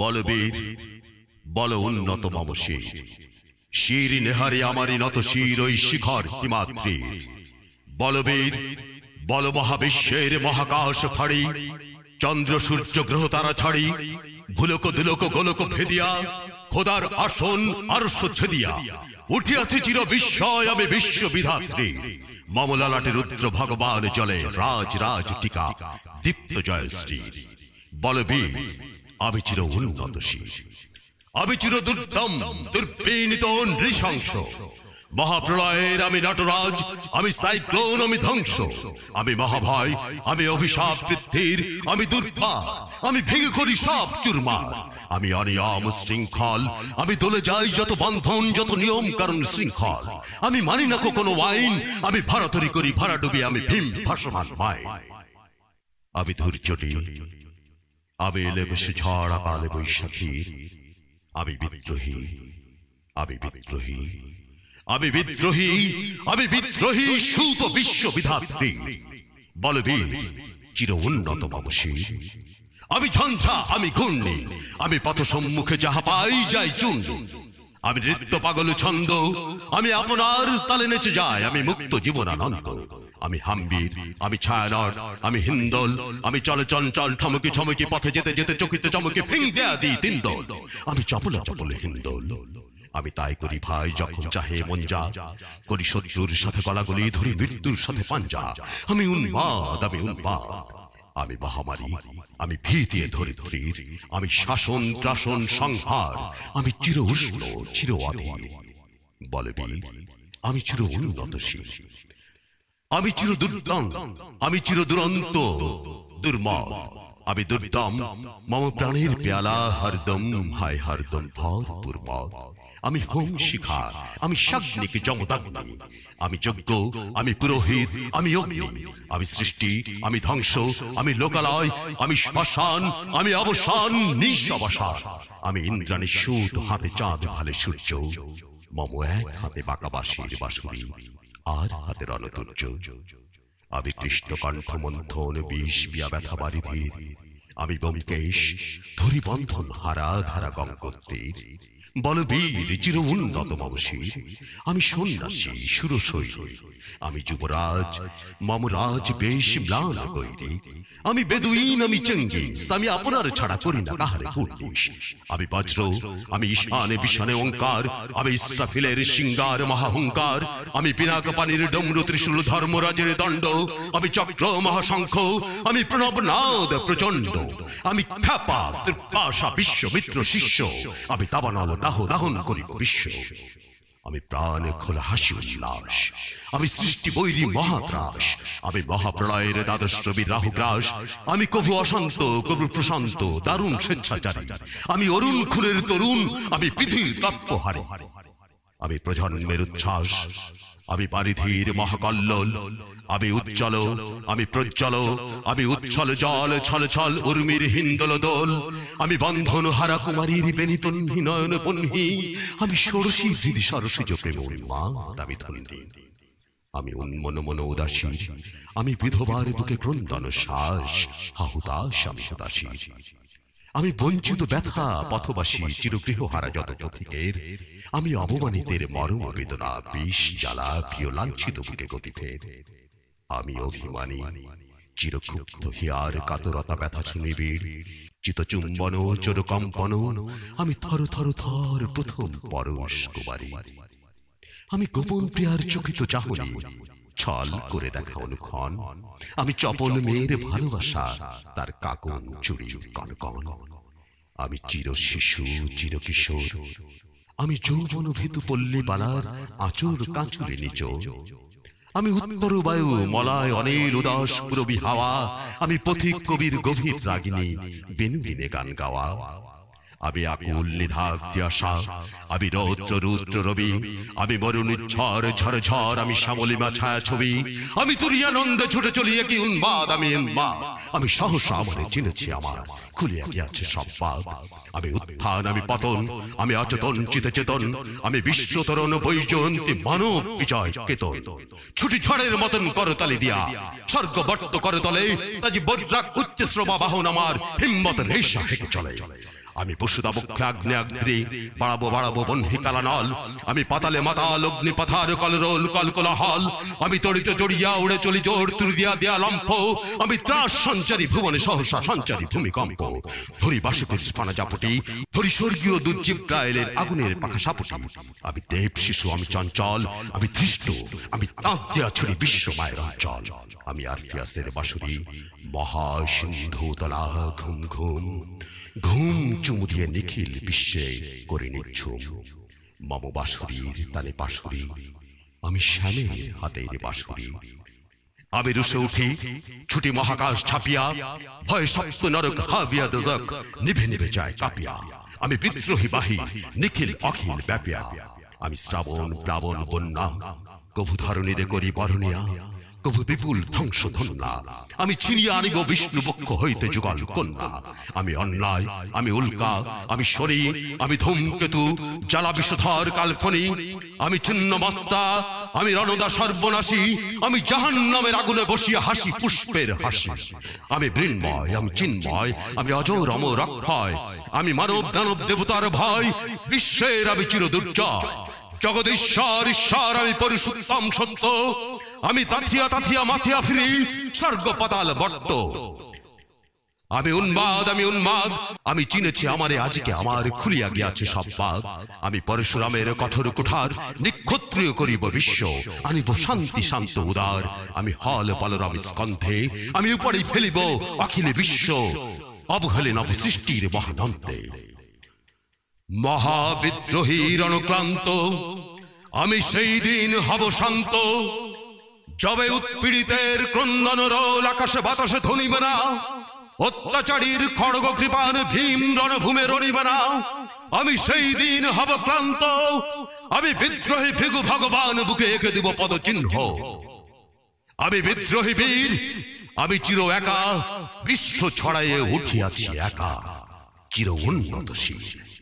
বলবীর বল উন্নত মমসে শির নেহারে আমারি নত শির ওই শিখর হিমাত্রীর বলবীর বল মহাবিশ্বের মহাকাশ ফাড়ি চন্দ্র সূর্য গ্রহ তারা ছাড়ি ভুলক দুলক গোলক ফেদিয়া খোদার আসন আর ছেদিয়া উঠিয়াছে চির বিস্ময় আমি বিশ্ব বিধাত্রী মমলালাটে রুদ্র ভগবান চলে রাজ রাজ টিকা দীপ্ত জয়শ্রী বলবীর আমি চির উন্নতশীল আমি চির দুর্দম দুর্পীড়িত নৃশংস মহাপ্রলয়ের আমি নটরাজ আমি সাইক্লোন আমি ধ্বংস আমি মহাভয় আমি অভিশাপ বৃদ্ধির আমি দুর্ভা আমি ভেঙে করি সব চুরমার আমি অনিয়ম শৃঙ্খল আমি দলে যাই যত বন্ধন যত নিয়ম কারণ শৃঙ্খল আমি মানি না কোনো আইন আমি তরি করি ভাড়া ডুবি আমি ভীম ভাসমান ভাই আমি ধৈর্য আমি ঝড় আমি বিদ্রোহী আমি বিদ্রোহী আমি বিদ্রোহী আমি বিদ্রোহী সুত বিশ্ববিধাত্রী চির উন্নত আমি ঝঞ্ঝা আমি ঘূর্ণি আমি পথ সম্মুখে যাহা পাই যাই চুন আমি নৃত্য পাগল ছন্দ আমি আপনার তালে নেচে যাই আমি মুক্ত জীবনানন্দ আমি হাম্বির আমি ছায়ানর আমি হিন্দল আমি চলে চল ঠমকি ঠমকি পথে যেতে যেতে চকিতে চমকে ফিং দেয়া দিই তিন দল আমি চপলে চপলে হিন্দল আমি তাই করি ভাই যখন চাহে মন যা করি শত্রুর সাথে গলাগলি ধরি মৃত্যুর সাথে পাঞ্জা আমি উন্মাদ আমি উন্মাদ আমি মহামারী আমি ভীতিয়ে ধরে ধরি আমি শাসন ত্রাসন সংহার আমি চির উষ্ণ চির বলে আমি চির উন্নতশীল আমি চির দুর্দম আমি চির দুরন্ত দুর্ম আমি দুর্দম মম প্রাণীর পেয়ালা হরদম হায় হরদম ভুর্ম আমি হোম শিখা আমি সাগ্নিক জমদাগ্নি আমি যজ্ঞ আমি পুরোহিত আমি অগ্নি আমি সৃষ্টি আমি ধ্বংস আমি লোকালয় আমি শ্মশান আমি অবসান নিঃসবসান আমি ইন্দ্রাণী সুত হাতে চাঁদ ভালে সূর্য মম এক হাতে বাঁকাবাসীর বাসুরী আর হাতের অনতুর্য আমি কৃষ্ণকণ্ঠ মন্থন বিষ বিয়া ব্যথা বাড়ি দিয়ে আমি ব্যোমকেশ ধরি বন্ধন হারা ধারা গঙ্গত্তীর বলবীর চির উন্নত মবশীর আমি সন্ন্যাসী সুরসই আমি যুবরাজ মমরাজ বেশ ম্লান গৈরে আমি বেদুইন আমি চেঙ্গিস আমি আপনার ছাড়া করি না কাহারে পুলিশ আমি বজ্র আমি ঈশানে বিশানে ওঙ্কার আমি ইসরাফিলের সিঙ্গার মহাহংকার আমি পিনাক পানির ডমরু ত্রিশূল ধর্মরাজের দণ্ড আমি চক্র মহাশঙ্খ আমি প্রণব নাদ প্রচণ্ড আমি থাপা পাশা বিশ্বমিত্র শিষ্য আমি দাবানল দাহ দাহন করিব বিশ্ব আমি প্রাণে খোলা হাসি উল্লাস আমি সৃষ্টি বৈরী মহাত্রাস আমি মহাপ্রলয়ের দ্বাদশ রবি রাহু গ্রাস আমি কবু অশান্ত কবু প্রশান্ত দারুণ স্বেচ্ছাচারী আমি অরুণ খুনের তরুণ আমি পৃথিবীর তত্ত্ব হারে আমি প্রজন্মের উচ্ছ্বাস আমি পারিধির মহাকল্ল আমি উজ্জ্বল আমি প্রজ্জ্বল আমি উচ্ছল জল ছল ছল উর্মির হিন্দল দোল আমি বন্ধন হারা কুমারীর বেনিত নয়ন পন্হী আমি সরসী হৃদি সরসিজ প্রেম দাবি ধন্যী আমি উন্মন মন উদাসী আমি বিধবার বুকে ক্রন্দন শ্বাস হাহুতাস আমি সদাসী আমি বঞ্চিত ব্যথা পথবাসী চিরগৃহ হারা যত পথিকের আমি অবমানিতের মরম বেদনা বিষ জ্বালা প্রিয় লাঞ্ছিত বুকে গতিতে আমি অভিমানী চিরক্ষুব্ধ হিয়ার কাতরতা ব্যথা সুনিবিড় চিতচুম্বন চোরকম্পন আমি থর থর থর প্রথম পরশ কুমারী আমি গোপন প্রিয়ার চকিত চাহনি ছল করে দেখা অনুক্ষণ আমি চপল মেয়ের ভালোবাসা তার কাকন চুরি কনকন আমি চির শিশু চির কিশোর আমি যৌবন ভীতু পল্লী বালার আচর কাঁচুরে নিচ আমি উত্তর বায়ু মলায় অনিল উদাস পুরবি হাওয়া আমি পথিক কবির গভীর রাগিনী বেনুবিনে গান গাওয়া আমি আকুল্লিধাক্তিয়াশা আমি রৌদ্র রুদ্র রবি আমি মরুণী ঝড় ঝড় ঝড় আমি শ্যামলিমা ছায়া ছবি আমি তুরিয়ানন্দ ছুটে চলিয়ে কি উন্মাদ আমি উন্মাদ আমি চিনেছি আমার আমি উত্থান আমি পতন আমি অচেতন চিতে চেতন আমি বিশ্বতরণ বৈজয়ন্তী মানব বিজয় কেতন ছুটি ঝড়ের মতন করতালি দিয়া স্বর্গ বর্ত করতলে তাজি বজ্রাক উচ্চ শ্রমা বাহন আমার হিম্মত রেশা হেঁকে চলে চলে আমি পশুদা বক্ষে বাড়াবো বাড়াবো বন্ধিতালা নল আমি পাতালে মাতা লগ্নি পাথার কলরোল কলকলা হল আমি তড়িত জড়িয়া উড়ে চলি জোর দিয়া দেয়া লম্ফ আমি ত্রাস সঞ্চারী ভুবনে সহসা সঞ্চারী ভূমিকম্প ধরি বাসুকের স্পানা জাপটি ধরি স্বর্গীয় দুর্জীব এলের আগুনের পাখা সাপটি আমি দেব শিশু আমি চঞ্চল আমি ধৃষ্ট আমি তাঁত দেয়া ছড়ি বিশ্ব মায়ের অঞ্চল আমি আর বাসুরি মহা সিন্ধু তলা ঘুম ঘুম ঘুম চুমু দিয়ে নিখিল বিশ্বে করে নিচ্ছুম মম তালে পাশুরি আমি শ্যামের হাতে বাসুরি আবির উঠি ছুটি মহাকাশ ছাপিয়া ভয় সপ্ত নরক হাবিয়া দোজক নিভে নিভে যায় কাপিয়া আমি বিদ্রোহী বাহী নিখিল অখিল ব্যাপিয়া আমি শ্রাবণ প্লাবণ বন্যা কভু ধরণীরে করি বরণিয়া বিপুল ধ্বংস ধন্যা আমি আনিব বিষ্ণু বক্ষ হইতে যুগল কন্যা আমি অন্যায় আমি উল্কা আমি আমি ধূমকেতু জ্বালা বিষধর আমি চিহ্ন আমি রণদা সর্বনাশী আমি জাহান নামের আগুনে বসিয়া হাসি পুষ্পের হাসি আমি বৃন্ময় আমি চিন্ময় আমি অজর অমর অক্ষয় আমি মানব দানব দেবতার ভয় বিশ্বের আমি চির দুর্জয় জগদীশ্বর ঈশ্বর আমি সত্য আমি তাথিয়া তাথিয়া মাথিয়া ফিরি স্বর্গ পাতাল বর্ত আমি উন্মাদ আমি উন্মাদ আমি চিনেছি আমারে আজকে আমার খুলিয়া গিয়াছে সব পাদ আমি পরশুরামের কঠোর কুঠার নিক্ষত্রিয় করিব বিশ্ব আনিব শান্তি শান্ত উদার আমি হল বলরাম স্কন্ধে আমি উপরে ফেলিব অখিলে বিশ্ব অবহেলে নব সৃষ্টির মহানন্দে মহাবিদ্রোহী রণক্লান্ত আমি সেই দিন হব শান্ত যবে উৎপীড়িতের ক্রন্দন রোল আকাশে বাতাসে ধনিবে না অত্যাচারীর খড়গ কৃপান ভীম রণভূমে রণিবে না আমি সেই দিন হব ক্লান্ত আমি বিদ্রোহী ভৃগু ভগবান বুকে এঁকে দিব পদচিহ্ন আমি বিদ্রোহী বীর আমি চির একা বিশ্ব ছড়াইয়ে উঠিয়াছি একা চির উন্নতশীল